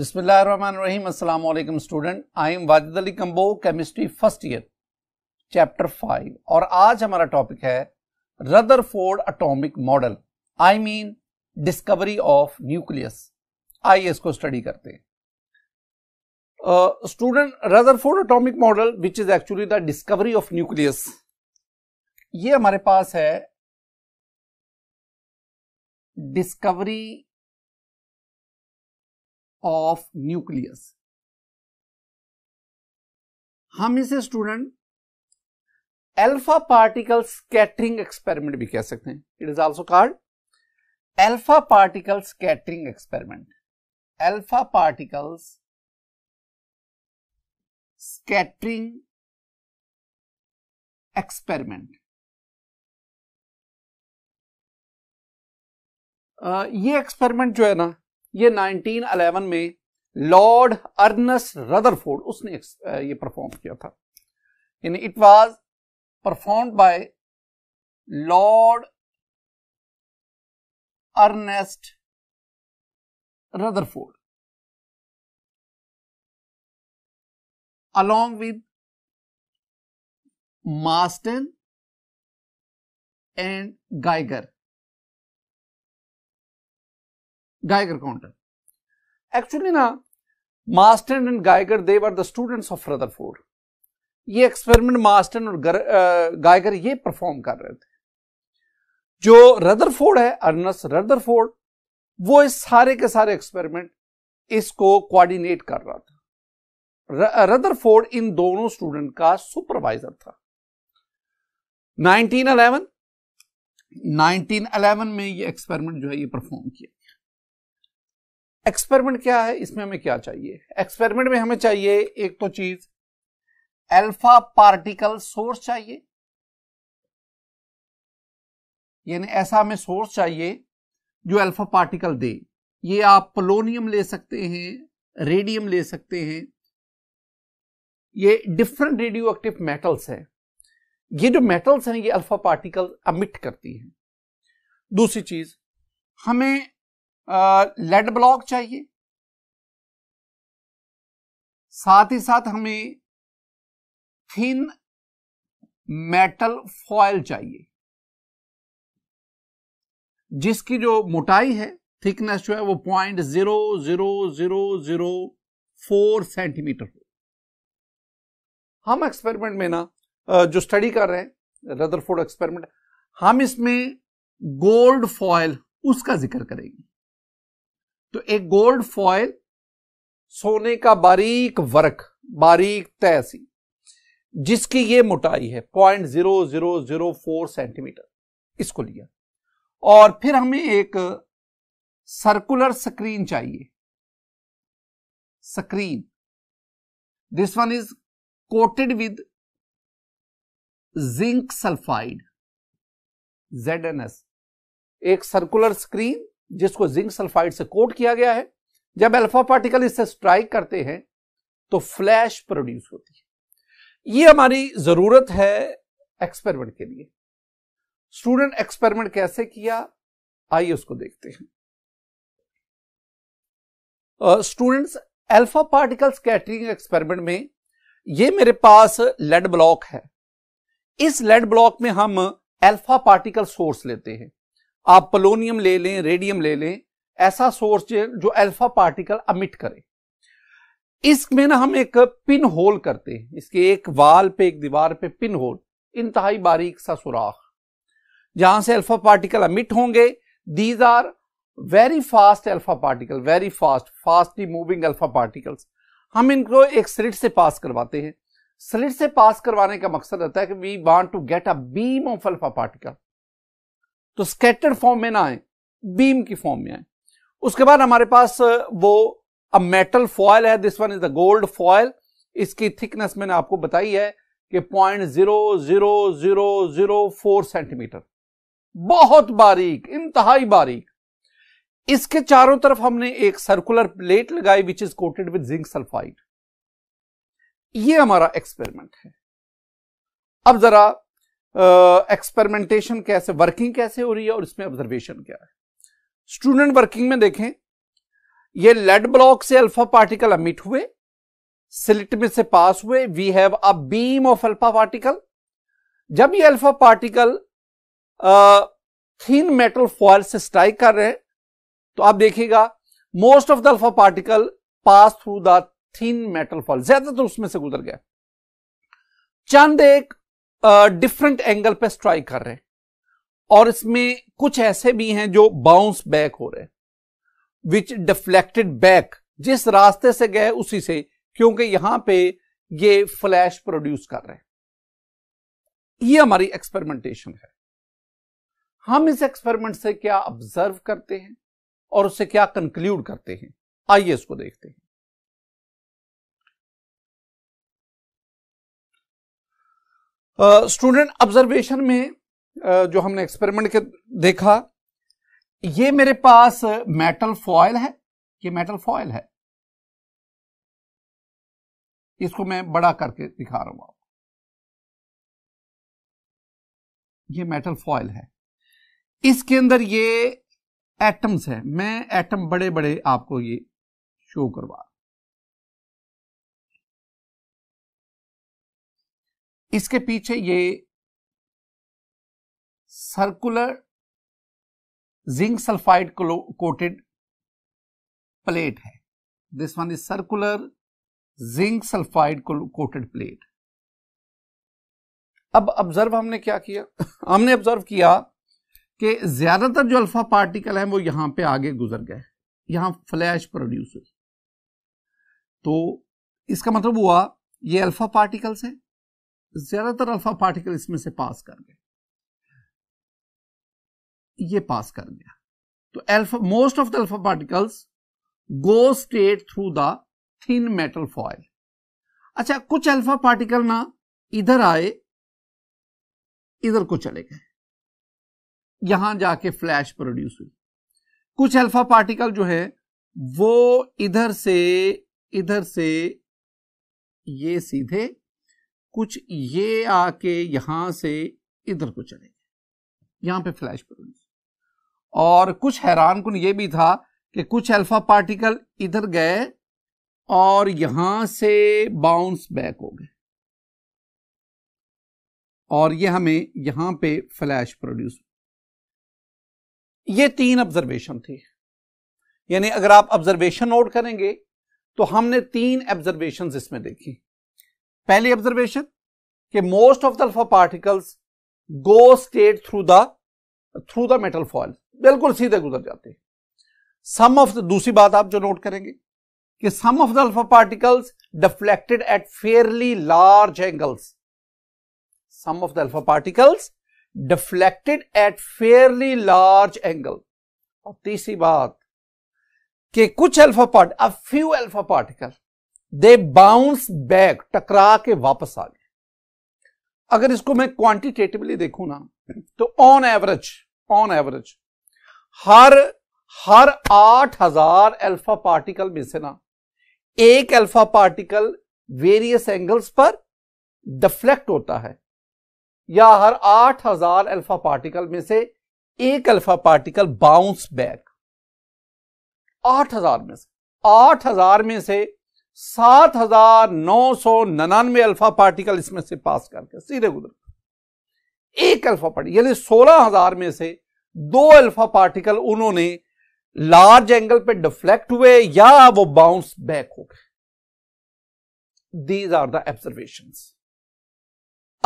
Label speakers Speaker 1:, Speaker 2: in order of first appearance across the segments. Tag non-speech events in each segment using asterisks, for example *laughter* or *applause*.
Speaker 1: बिस्मिल्लाम अस्सलाम student I am Wajid Ali Kamboh chemistry first year chapter five और आज हमारा टॉपिक है Rutherford ford atomic model I mean discovery of nucleus आइए इसको स्टडी करते हैं student Rutherford ford atomic model which is actually the discovery of nucleus ये हमारे पास है
Speaker 2: डिस्कवरी
Speaker 1: ऑफ न्यूक्लियस हम इसे student alpha particle scattering experiment भी कह सकते हैं it is also called alpha particle scattering experiment alpha particles scattering
Speaker 2: experiment
Speaker 1: ये एक्सपेरिमेंट जो है ना ये 1911 में लॉर्ड अर्नस रदरफोर्ड उसने ये परफॉर्म किया था यानी it was perform by lord
Speaker 2: Ernest Rutherford along with Marsden and Geiger Geiger actually
Speaker 1: ना master and and Geiger they the the of of Rutherford. ये एक्सपेरिमेंट मास्टर और गर, गायगर ये परफॉर्म कर रहे थे जो रदरफोर्ड है अर्नस रदरफोर्ड वो इस सारे के सारे एक्सपेरिमेंट इसको कोऑर्डिनेट कर रहा था रदरफोर्ड इन दोनों स्टूडेंट का सुपरवाइजर था 1911 1911 में ये एक्सपेरिमेंट जो है ये परफॉर्म किया एक्सपेरिमेंट क्या है इसमें हमें क्या चाहिए एक्सपेरिमेंट में हमें चाहिए एक तो चीज अल्फा पार्टिकल सोर्स चाहिए यानी ऐसा हमें सोर्स चाहिए जो अल्फा पार्टिकल दे ये आप पोलोनियम ले सकते हैं रेडियम ले सकते हैं ये डिफरेंट रेडियो एक्टिव मेटल्स है ये जो मेटल्स हैं ये अल्फा पार्टिकल अमिट करती हैं दूसरी चीज हमें लेड ब्लॉक चाहिए
Speaker 2: साथ ही साथ हमें थिन
Speaker 1: मेटल फॉयल चाहिए जिसकी जो मोटाई है थिकनेस जो है वो point zero zero zero zero four centimetre हो हम एक्सपेरिमेंट में ना जो स्टडी कर रहे हैं रदरफोर्ड एक्सपेरिमेंट हम इसमें गोल्ड फॉयल उसका जिक्र करेंगे तो एक गोल्ड फॉयल सोने का बारीक वर्क बारीक तैसी जिसकी ये मोटाई है point zero zero zero four centimetre इसको लिया और फिर हमें एक सर्कुलर स्क्रीन चाहिए
Speaker 2: screen this one is coated with
Speaker 1: zinc sulphide Z N S एक सर्कुलर स्क्रीन जिसको जिंक सल्फाइड से कोट किया गया है जब अल्फा पार्टिकल इससे स्ट्राइक करते हैं तो फ्लैश प्रोड्यूस होती है ये हमारी जरूरत है एक्सपेरिमेंट के लिए स्टूडेंट एक्सपेरिमेंट कैसे किया आइए उसको देखते हैं students alpha particles scattering experiment में ये मेरे पास लेड ब्लॉक है इस लेड ब्लॉक में हम अल्फा पार्टिकल सोर्स लेते हैं आप पोलोनियम ले लें रेडियम ले लें ऐसा सोर्स जो अल्फा पार्टिकल अमिट करे इसमें ना हम एक पिन होल करते हैं इसके एक वाल पे एक दीवार पे पिन होल इंतहाई बारीक सा सुराख जहां से अल्फा पार्टिकल अमिट होंगे these are very fast alpha particle very fast fastly moving alpha particles हम इनको एक स्लिट से पास करवाते हैं स्लिट से पास करवाने का मकसद रहता है कि we want to get a beam of alpha particle तो स्केटर्ड फॉर्म में ना आए बीम की फॉर्म में आए उसके बाद हमारे पास वो अ मेटल फॉयल है this one is the gold foil इसकी थिकनेस मैंने आपको बताई है कि point zero zero zero zero four centimetre बहुत बारीक इंतहाई बारीक इसके चारों तरफ हमने एक सर्कुलर प्लेट लगाई which is coated with zinc sulphide ये हमारा एक्सपेरिमेंट है अब जरा एक्सपेरिमेंटेशन uh, कैसे वर्किंग कैसे हो रही है और इसमें ऑब्जर्वेशन क्या है स्टूडेंट वर्किंग में देखें ये लेड ब्लॉक से अल्फा पार्टिकल अमिट हुए में से पास हुए we have a beam of alpha particle जब ये alpha particle thin metal foil से स्ट्राइक कर रहे हैं तो आप देखिएगा most of the alpha particle pass through the thin metal foil ज्यादातर तो उसमें से गुजर गया चंद एक डिफरेंट एंगल पे स्ट्राइक कर रहे हैं और इसमें कुछ ऐसे भी हैं जो बाउंस बैक हो रहे विच डिफ्लेक्टेड बैक जिस रास्ते से गए उसी से क्योंकि यहां पे ये फ्लैश प्रोड्यूस कर रहे हैं ये हमारी एक्सपेरिमेंटेशन है हम इस एक्सपेरिमेंट से क्या ऑब्जर्व करते हैं और उससे क्या कंक्लूड करते हैं आइए इसको देखते हैं स्टूडेंट ऑब्जर्वेशन में uh, जो हमने एक्सपेरिमेंट के देखा ये मेरे पास मेटल फॉयल है ये मेटल फॉयल है इसको मैं बड़ा करके दिखा रहा हूं आपको ये मेटल फॉयल है इसके अंदर ये एटम्स है मैं एटम बड़े बड़े आपको ये शो
Speaker 2: करवा इसके पीछे ये circular
Speaker 1: zinc sulphide coated plate है this one is circular zinc sulphide coated plate अब ऑब्जर्व हमने क्या किया *laughs* हमने ऑब्जर्व किया कि ज्यादातर जो अल्फा पार्टिकल हैं वो यहां पे आगे गुजर गए यहां फ्लैश प्रोड्यूस हुई तो इसका मतलब हुआ ये अल्फा पार्टिकल्स हैं ज्यादातर अल्फा पार्टिकल इसमें से पास कर गए ये पास कर गया तो alpha most of the alpha particles go straight through the thin metal foil अच्छा कुछ अल्फा पार्टिकल ना इधर आए इधर को चले गए यहां जाके फ्लैश प्रोड्यूस हुई कुछ अल्फा पार्टिकल जो है वो इधर से इधर से ये सीधे कुछ ये आके यहां से इधर को चले गए यहां पे फ्लैश प्रोड्यूस और कुछ हैरान कन ये भी था कि कुछ अल्फा पार्टिकल इधर गए और यहां से बाउंस बैक हो गए और ये हमें यहां पे फ्लैश प्रोड्यूस ये तीन ऑब्जर्वेशन थे यानी अगर आप ऑब्जर्वेशन नोट करेंगे तो हमने तीन ऑब्जर्वेशन इसमें देखी पहली ऑब्जर्वेशन कि most of the alpha particles go straight through the through the metal foil बिल्कुल सीधे गुजर जाते हैं सम ऑफ द दूसरी बात आप जो नोट करेंगे कि some of the alpha particles deflected at fairly large angles some of the alpha particles deflected at fairly large angle और तीसरी बात कि कुछ alpha part a few alpha particle they bounce back टकरा के वापस आ गए अगर इसको मैं क्वांटिटेटिवली देखू ना तो ऑन एवरेज ऑन एवरेज हर हर आठ हजार एल्फा पार्टिकल में से ना एक अल्फा पार्टिकल वेरियस एंगल्स पर डिफ्लेक्ट होता है या हर 8000 अल्फा पार्टिकल में से एक अल्फा पार्टिकल बाउंस बैक 8000 में से 8000 में से सात हजार नौ सौ निन्यानवे अल्फा पार्टिकल इसमें से पास करके सीधे गुजर एक अल्फा पार्टिकल यानी सोलह हजार में से दो अल्फा पार्टिकल उन्होंने लार्ज एंगल पे डिफ्लेक्ट हुए या वो बाउंस बैक हो गए दीज आर द एब्जर्वेशन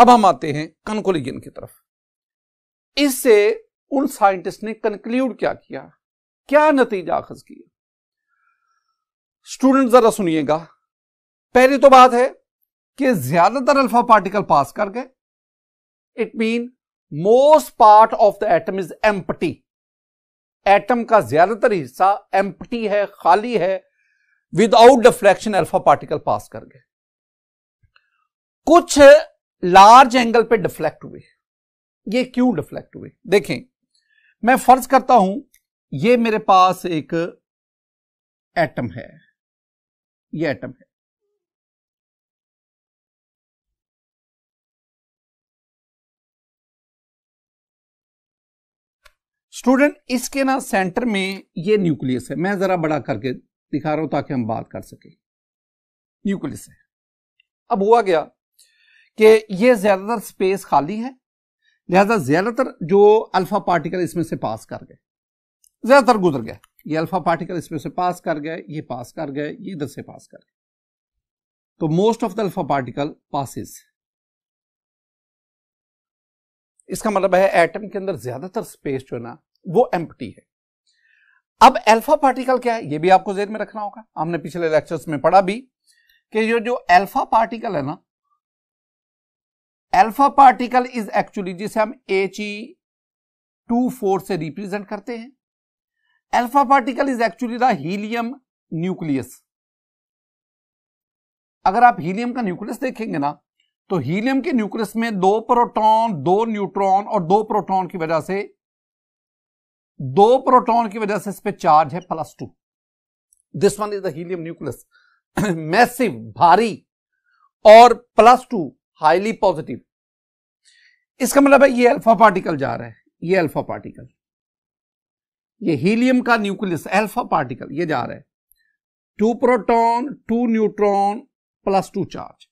Speaker 1: अब हम आते हैं कनकोलिजन की तरफ इससे उन साइंटिस्ट ने कंक्लूड क्या किया क्या नतीजा अखज किया स्टूडेंट जरा सुनिएगा पहली तो बात है कि ज्यादातर अल्फा पार्टिकल पास कर गए it mean most part of the atom is empty atom का ज्यादातर हिस्सा एम्पटी है खाली है without deflection alpha particle pass कर गए कुछ लार्ज एंगल पे डिफ्लेक्ट हुए ये क्यों डिफ्लेक्ट हुए देखें मैं फर्ज करता हूं ये मेरे पास एक एटम है ये एटम है स्टूडेंट इसके ना सेंटर में ये न्यूक्लियस है मैं जरा बड़ा करके दिखा रहा हूं ताकि हम बात कर सके न्यूक्लियस है अब हुआ गया कि ये ज्यादातर स्पेस खाली है लिहाजा ज्यादातर जो अल्फा पार्टिकल इसमें से पास कर गए ज्यादातर गुजर गया ये अल्फा पार्टिकल इसमें से पास कर गए ये पास कर गए ये इधर से पास कर गए तो most of the alpha particle passes इसका मतलब है एटम के अंदर ज्यादातर स्पेस जो है ना वो एम्प्टी है अब अल्फा पार्टिकल क्या है ये भी आपको जेन में रखना होगा हमने पिछले लेक्चर्स में पढ़ा भी कि जो जो अल्फा पार्टिकल है ना अल्फा पार्टिकल इज एक्चुअली जिसे हम एच ई टू फोर से रिप्रेजेंट करते हैं alpha particle is actually the helium nucleus अगर आप हीलियम का न्यूक्लियस देखेंगे ना तो हीलियम के न्यूक्लियस में दो प्रोटॉन दो न्यूट्रॉन और दो प्रोटॉन की वजह से दो प्रोटॉन की वजह से इस पे चार्ज है plus two this one is the helium nucleus massive भारी और प्लस टू हाईली पॉजिटिव इसका मतलब है ये अल्फा पार्टिकल जा रहा है ये अल्फा पार्टिकल ये हीलियम का न्यूक्लियस एल्फा पार्टिकल ये जा रहा है two proton two neutron plus two charge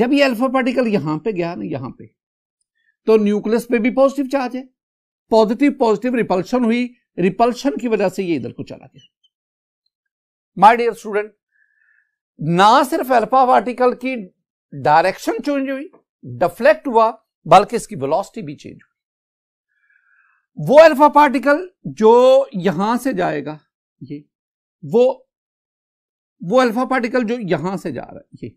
Speaker 1: जब ये अल्फा पार्टिकल यहां पे गया ना यहां पे तो न्यूक्लियस पे भी पॉजिटिव चार्ज है पॉजिटिव पॉजिटिव रिपल्शन हुई रिपल्शन की वजह से ये इधर को चला गया माय डियर स्टूडेंट ना सिर्फ अल्फा पार्टिकल की डायरेक्शन चेंज हुई डिफ्लेक्ट हुआ बल्कि इसकी वेलोसिटी भी चेंज हुई वो अल्फा पार्टिकल जो यहां से जाएगा ये वो वो अल्फा पार्टिकल जो यहां से जा रहा है ये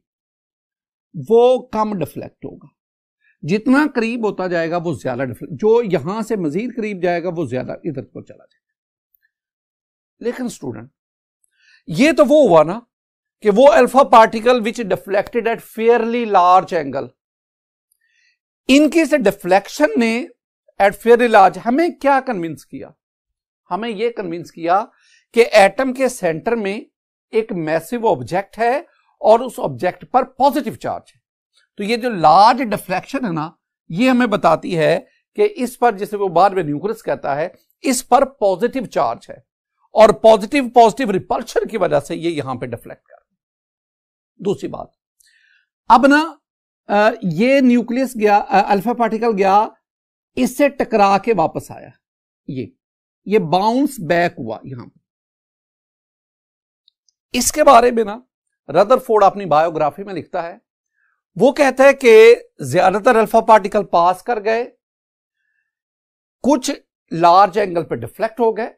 Speaker 1: वो कम डिफ्लेक्ट होगा जितना करीब होता जाएगा वो ज्यादा डिफ्लेक्ट जो यहां से मजीद करीब जाएगा वो ज्यादा इधर को चला जाएगा लेकिन स्टूडेंट ये तो वो हुआ ना कि वो alpha particle which deflected at fairly large angle इनकी से डिफ्लेक्शन ने एट फेयर इलाज हमें क्या कन्विंस किया हमें यह कन्विंस किया कि एटम के सेंटर में एक मैसिव ऑब्जेक्ट है और उस ऑब्जेक्ट पर पॉजिटिव चार्ज है तो ये जो लार्ज डिफ्लेक्शन है ना ये हमें बताती है कि इस पर जिसे वो बाद में न्यूक्लियस कहता है इस पर पॉजिटिव चार्ज है और पॉजिटिव पॉजिटिव रिपल्शन की वजह से ये यहां पे डिफ्लेक्ट कर दूसरी बात अब ना ये न्यूक्लियस गया अल्फा पार्टिकल गया इससे टकरा के वापस आया ये ये बाउंस बैक हुआ यहां पर इसके बारे में ना रदरफोर्ड अपनी बायोग्राफी में लिखता है वो कहता है कि ज्यादातर अल्फा पार्टिकल पास कर गए कुछ लार्ज एंगल पर डिफ्लेक्ट हो गए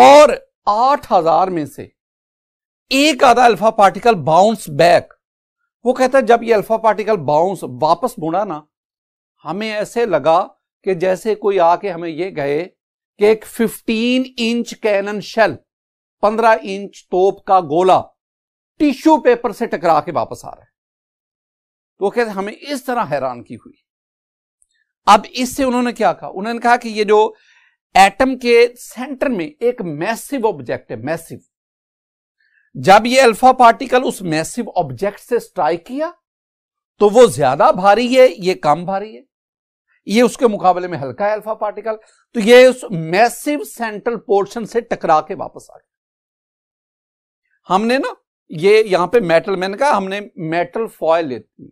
Speaker 1: और 8000 में से एक आधा अल्फा पार्टिकल बाउंस बैक वो कहता है जब ये अल्फा पार्टिकल बाउंस वापस मुड़ा ना हमें ऐसे लगा कि जैसे कोई आके हमें ये गए कि एक 15 इंच कैनन शेल 15 इंच तोप का गोला टिश्यू पेपर से टकरा के वापस आ रहा है तो कहते हमें इस तरह हैरान की हुई अब इससे उन्होंने क्या कहा उन्होंने कहा कि ये जो एटम के सेंटर में एक मैसिव ऑब्जेक्ट है मैसिव जब ये अल्फा पार्टिकल उस मैसिव ऑब्जेक्ट से स्ट्राइक किया तो वो ज्यादा भारी है ये कम भारी है ये उसके मुकाबले में हल्का है अल्फा पार्टिकल तो ये उस मैसिव सेंट्रल पोर्शन से टकरा के वापस आ गया हमने ना ये यहां पे मेटल मैंने कहा हमने मेटल फॉयल लेती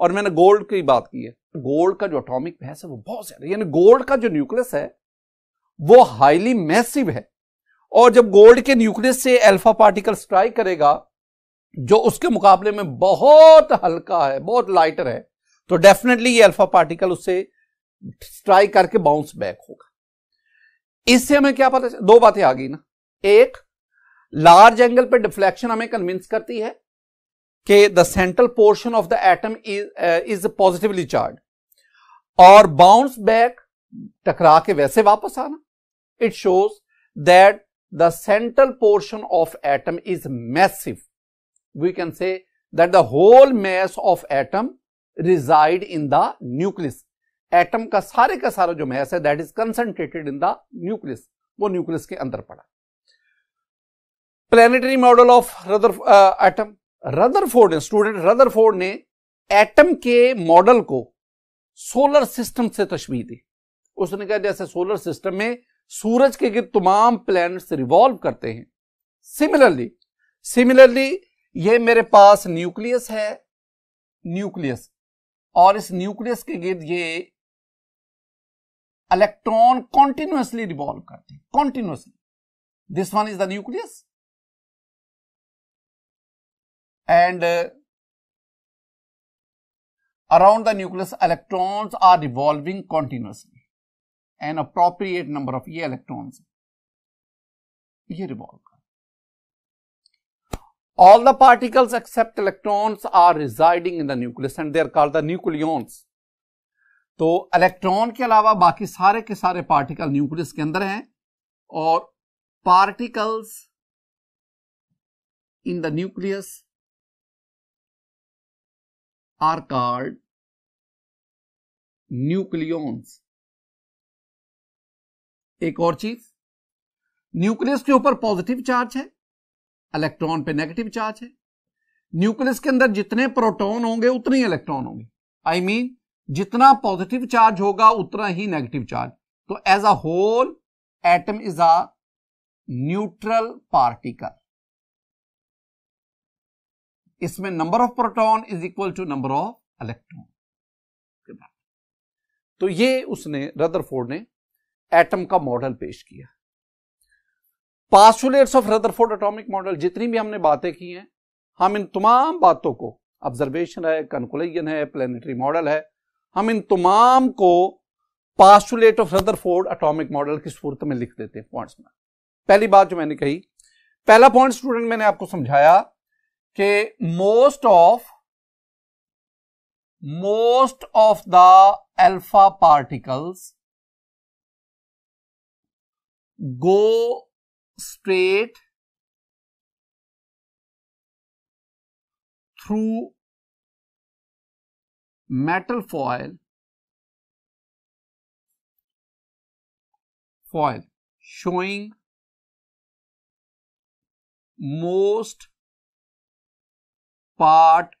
Speaker 1: और मैंने गोल्ड की बात की है गोल्ड का जो अटोमिक बहस है वो बहुत ज्यादा यानी गोल्ड का जो न्यूक्लियस है वो हाईली मैसिव है और जब गोल्ड के न्यूक्लियस से अल्फा पार्टिकल स्ट्राइक करेगा जो उसके मुकाबले में बहुत हल्का है बहुत लाइटर है तो डेफिनेटली ये अल्फा पार्टिकल उससे स्ट्राइक करके बाउंस बैक होगा इससे हमें क्या पता दो बातें आ गई ना एक लार्ज एंगल पे डिफ्लेक्शन हमें कन्विंस करती है कि the central portion of the atom is positively charge और बाउंस बैक टकरा के वैसे वापस आना it shows that the central portion of atom is massive we can say that the whole mass of atom reside in the nucleus atom का सारे का सारा जो मैस है that is concentrated in the nucleus वो nucleus के अंदर पड़ा planetary model of Rutherford atom Rutherford student Rutherford ने एटम के मॉडल को सोलर सिस्टम से तशबी दी उसने कहा जैसे सोलर सिस्टम में सूरज के गिर तमाम प्लैनेट्स रिवॉल्व करते हैं सिमिलरली सिमिलरली ये मेरे पास न्यूक्लियस है न्यूक्लियस और इस न्यूक्लियस के गिर्द ये electron continuously
Speaker 2: revolve continuously this one is the nucleus
Speaker 1: and uh, around the nucleus electrons are revolving continuously an appropriate number of e electrons ye revolve all the particles except electrons are residing in the nucleus and they are called the nucleons तो electron के अलावा बाकी सारे के सारे particle nucleus के अंदर हैं और particles in
Speaker 2: the nucleus are called nucleons एक
Speaker 1: और चीज न्यूक्लियस के ऊपर पॉजिटिव चार्ज है इलेक्ट्रॉन पे नेगेटिव चार्ज है न्यूक्लियस के अंदर जितने प्रोटॉन होंगे उतने इलेक्ट्रॉन होंगे आई I मीन mean, जितना पॉजिटिव चार्ज होगा उतना ही नेगेटिव चार्ज तो as a whole atom is a neutral particle इसमें number of proton is equal to number of electron तो ये उसने रदरफोर्ड ने एटम का मॉडल पेश किया postulates of Rutherford atomic model जितनी भी हमने बातें की हैं हम इन तमाम बातों को ऑब्जर्वेशन है कंकुलेन है प्लेनेटरी मॉडल है हम इन तमाम को postulate of Rutherford atomic model की सूरत में लिख देते हैं पॉइंट्स में पहली बात जो मैंने कही पहला पॉइंट स्टूडेंट मैंने आपको समझाया कि most of most
Speaker 2: of the alpha particles go straight through metal foil foil showing most part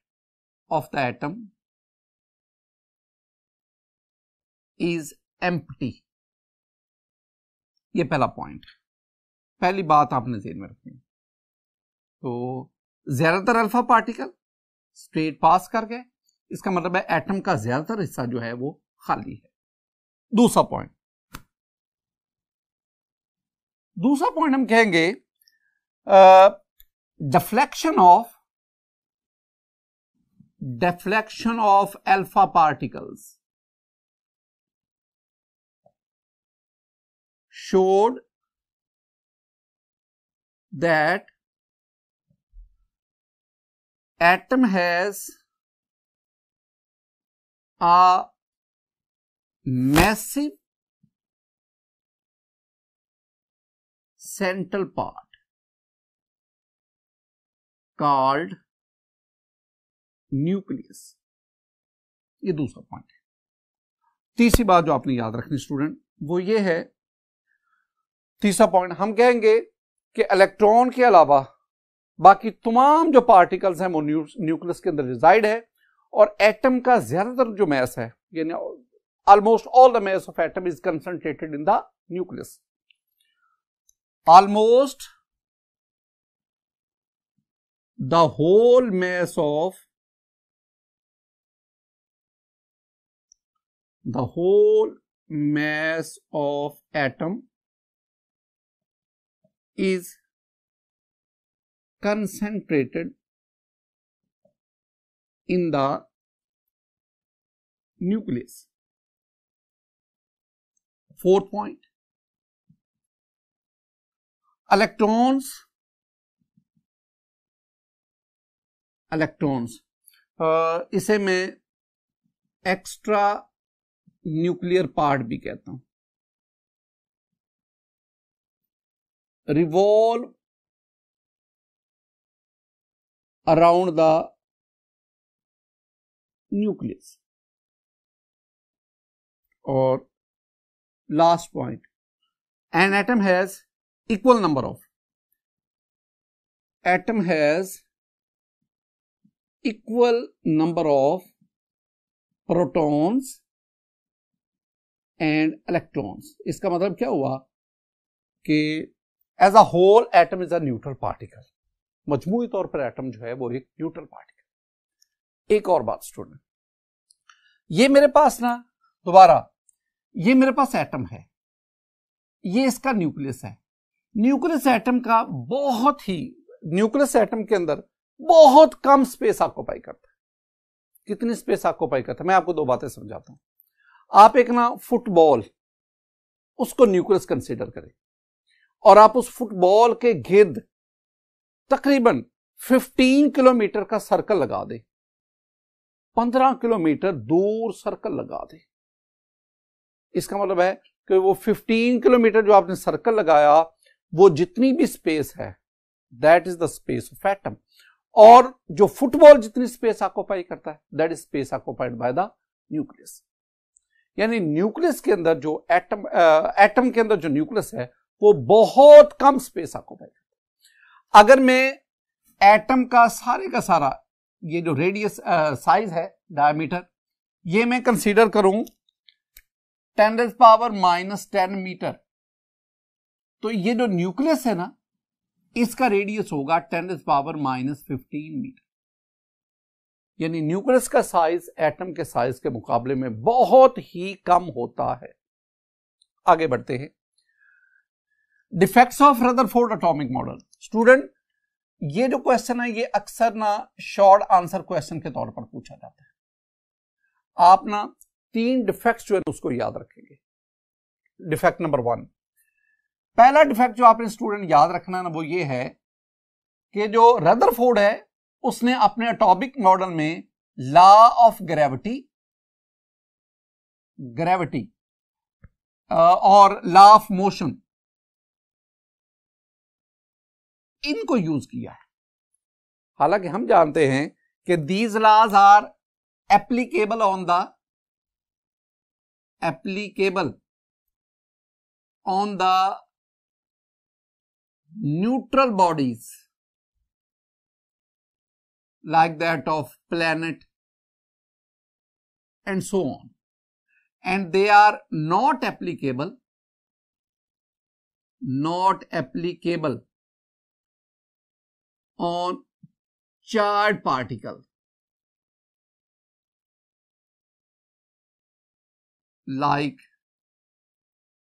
Speaker 2: of the atom is empty
Speaker 1: ये पहला पॉइंट पहली बात आपने जेन में रखी तो ज्यादातर अल्फा पार्टिकल स्ट्रेट पास कर गए इसका मतलब है एटम का ज्यादातर हिस्सा जो है वो खाली है दूसरा पॉइंट दूसरा पॉइंट हम कहेंगे deflection of deflection of alpha
Speaker 2: particles showed that atom has a massive central part called nucleus ये दूसरा
Speaker 1: पॉइंट है तीसरी बात जो आपने याद रखनी स्टूडेंट वो ये है तीसरा पॉइंट हम कहेंगे कि इलेक्ट्रॉन के अलावा बाकी तमाम जो पार्टिकल्स हैं वो न्यूक्लियस के अंदर रिजाइड है और एटम का ज्यादातर जो मैस है यानी almost all the mass of atom is concentrated in the nucleus almost
Speaker 2: the whole mass of the whole mass of atom is concentrated in the nucleus. Fourth point, electrons, electrons, uh, इसे मैं extra nuclear part भी कहता हूं revolve around the nucleus और last point an atom has equal number of atom has
Speaker 1: equal number of protons and electrons इसका मतलब क्या हुआ कि as a whole atom is a neutral particle मजमू तौर पर एटम जो है वो एक न्यूट्रल पार्टिकल एक और बात स्टूडेंट ये मेरे पास ना दोबारा ये मेरे पास एटम है ये इसका न्यूक्लियस है न्यूक्लियस एटम का बहुत ही न्यूक्लियस एटम के अंदर बहुत कम स्पेस ऑक्यूपाई करता है कितनी स्पेस ऑक्यूपाई करता है मैं आपको दो बातें समझाता हूं आप एक ना फुटबॉल उसको न्यूक्लियस कंसीडर करें और आप उस फुटबॉल के गिर्द तकरीबन 15 किलोमीटर का सर्कल लगा दें पंद्रह किलोमीटर दूर सर्कल लगा दे इसका मतलब है कि वो फिफ्टीन किलोमीटर जो आपने सर्कल लगाया वो जितनी भी स्पेस है that is the space of atom और जो फुटबॉल जितनी स्पेस ऑक्यूपाई करता है that is space occupied by the nucleus यानी न्यूक्लियस के अंदर जो एटम एटम के अंदर जो न्यूक्लियस है वो बहुत कम स्पेस ऑक्यूपाई करता है अगर मैं एटम का सारे का सारा ये जो रेडियस साइज है डायमीटर ये मैं कंसीडर करूं ten raise power minus ten metre तो ये जो न्यूक्लियस है ना इसका रेडियस होगा ten raise power minus fifteen metre यानी न्यूक्लियस का साइज एटम के साइज के मुकाबले में बहुत ही कम होता है आगे बढ़ते हैं defects of Rutherford atomic model student ये जो क्वेश्चन है ये अक्सर ना शॉर्ट आंसर क्वेश्चन के तौर पर पूछा जाता है आप ना तीन डिफेक्ट जो है उसको याद रखेंगे डिफेक्ट नंबर वन पहला डिफेक्ट जो आपने स्टूडेंट याद रखना है ना वो ये है कि जो रदरफोर्ड है उसने अपने अटोबिक मॉडल में लॉ ऑफ ग्रेविटी ग्रेविटी और लॉ ऑफ मोशन
Speaker 2: इन को यूज किया है
Speaker 1: हालांकि हम जानते हैं कि these laws are applicable on the applicable on the
Speaker 2: neutral bodies like that of planet and so on and they are not applicable not applicable on charged particle like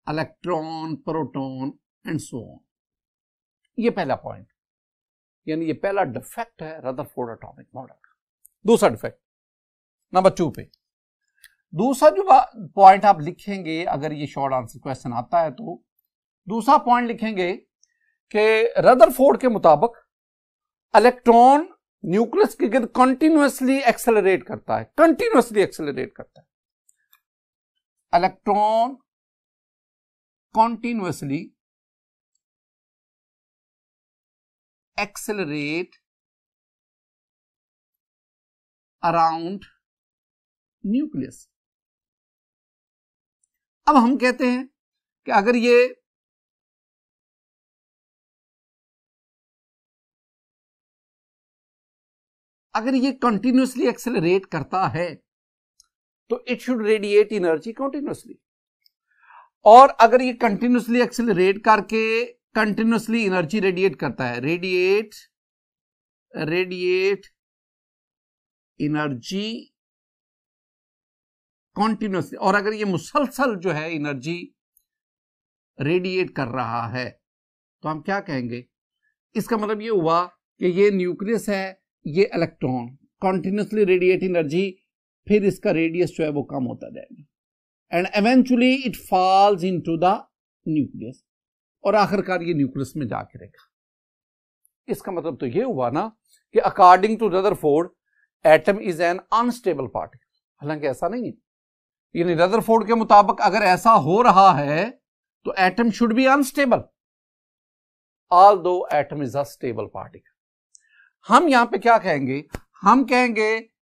Speaker 2: electron, proton
Speaker 1: and so on. ye pehla point yani ye pehla defect hai rutherford atomic model ka dusra defect number 2 pe दूसरा जो point आप लिखेंगे अगर ये short answer question आता है तो दूसरा पॉइंट लिखेंगे कि रदरफोर्ड के मुताबिक इलेक्ट्रॉन न्यूक्लियस के गिर्द कंटिन्यूसली एक्सेलरेट करता है कंटिन्यूसली एक्सेलरेट करता है electron continuously
Speaker 2: accelerate around nucleus अब हम कहते हैं कि अगर ये
Speaker 1: अगर ये कंटिन्यूसली एक्सेलरेट करता है तो it should radiate energy continuously और अगर ये कंटिन्यूसली एक्सेलरेट करके कंटिन्यूसली एनर्जी रेडिएट करता है रेडिएट रेडिएट एनर्जी कॉन्टिन्यूसली और अगर ये मुसलसल जो है एनर्जी रेडिएट कर रहा है तो हम क्या कहेंगे इसका मतलब ये हुआ कि ये न्यूक्लियस है ये इलेक्ट्रॉन कॉन्टिन्यूसली रेडिएट एनर्जी फिर इसका रेडियस जो है वो कम होता जाएगा and eventually it falls into the nucleus और आखिरकार ये न्यूक्लियस में जाके रहेगा इसका मतलब तो ये हुआ ना कि according to Rutherford atom is an unstable particle हालांकि ऐसा नहीं है यानी फोर्ड के मुताबिक अगर ऐसा हो रहा है तो atom should be unstable although atom is a stable particle हम यहां पे क्या कहेंगे हम कहेंगे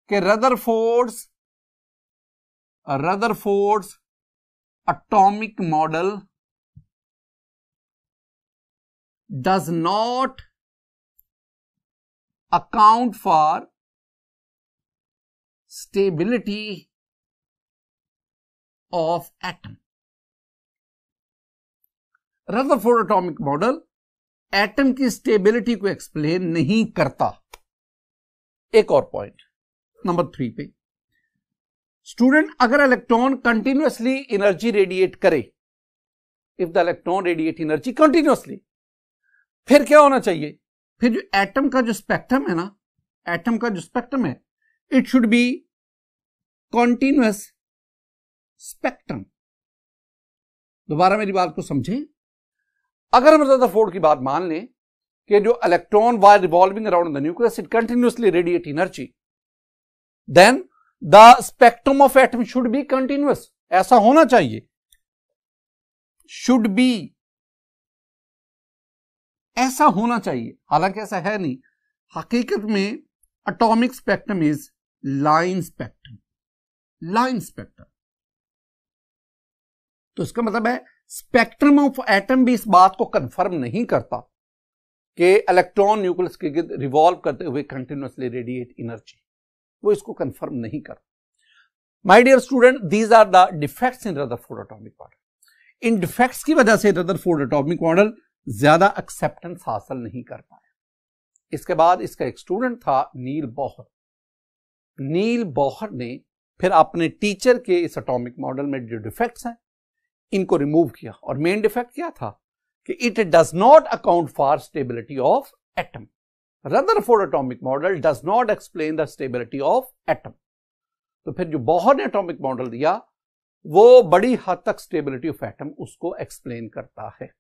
Speaker 1: कि Rutherford Rutherford atomic model
Speaker 2: does not account for stability of atom 
Speaker 1: Rutherford atomic model atom की स्टेबिलिटी को एक्सप्लेन नहीं करता एक और पॉइंट नंबर थ्री पे स्टूडेंट अगर इलेक्ट्रॉन कंटिन्यूसली एनर्जी रेडिएट करे if the electron radiate energy continuously फिर क्या होना चाहिए फिर जो एटम का जो स्पेक्ट्रम है ना एटम का जो स्पेक्ट्रम है it should be continuous spectrum दोबारा मेरी बात को समझें अगर हम ज्यादा फोर्ड की बात मान लें कि जो electron while revolving around the nucleus it continuously radiate energy then the spectrum of atom should be continuous ऐसा होना चाहिए शुड बी ऐसा होना चाहिए हालांकि ऐसा है नहीं हकीकत में atomic spectrum is line spectrum line spectrum तो इसका मतलब है स्पेक्ट्रम ऑफ एटम भी इस बात को कंफर्म नहीं करता कि इलेक्ट्रॉन न्यूक्लियस के गिर्द रिवॉल्व करते हुए कंटिन्यूसली रेडिएट इनर्जी वो इसको कंफर्म नहीं करता my dear student these are the defects in Rutherford atomic model इन डिफेक्ट्स की वजह से रदरफोर्ड एटॉमिक मॉडल ज्यादा एक्सेप्टेंस हासिल नहीं कर पाया इसके बाद इसका एक स्टूडेंट था नील बौहर नील बौहर ने फिर अपने टीचर के इस एटॉमिक मॉडल में जो डिफेक्ट्स हैं इनको रिमूव किया और मेन डिफेक्ट क्या था कि it does not account for stability of atom for atomic model does not explain the stability of atom तो फिर जो बॉहर ने एटोमिक मॉडल दिया वो बड़ी हद तक स्टेबिलिटी ऑफ एटम उसको एक्सप्लेन करता है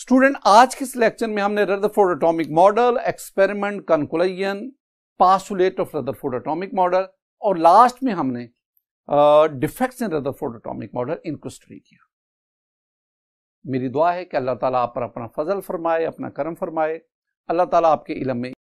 Speaker 1: स्टूडेंट आज के इस लेक्चर में हमने Rutherford atomic model experiment conclusion postulate of Rutherford atomic model और लास्ट में हमने defects in Rutherford atomic model इनको स्टडी किया मेरी दुआ है कि अल्लाह ताला आप पर अपना फजल फरमाए अपना करम फरमाए अल्लाह ताला आपके इलम
Speaker 2: में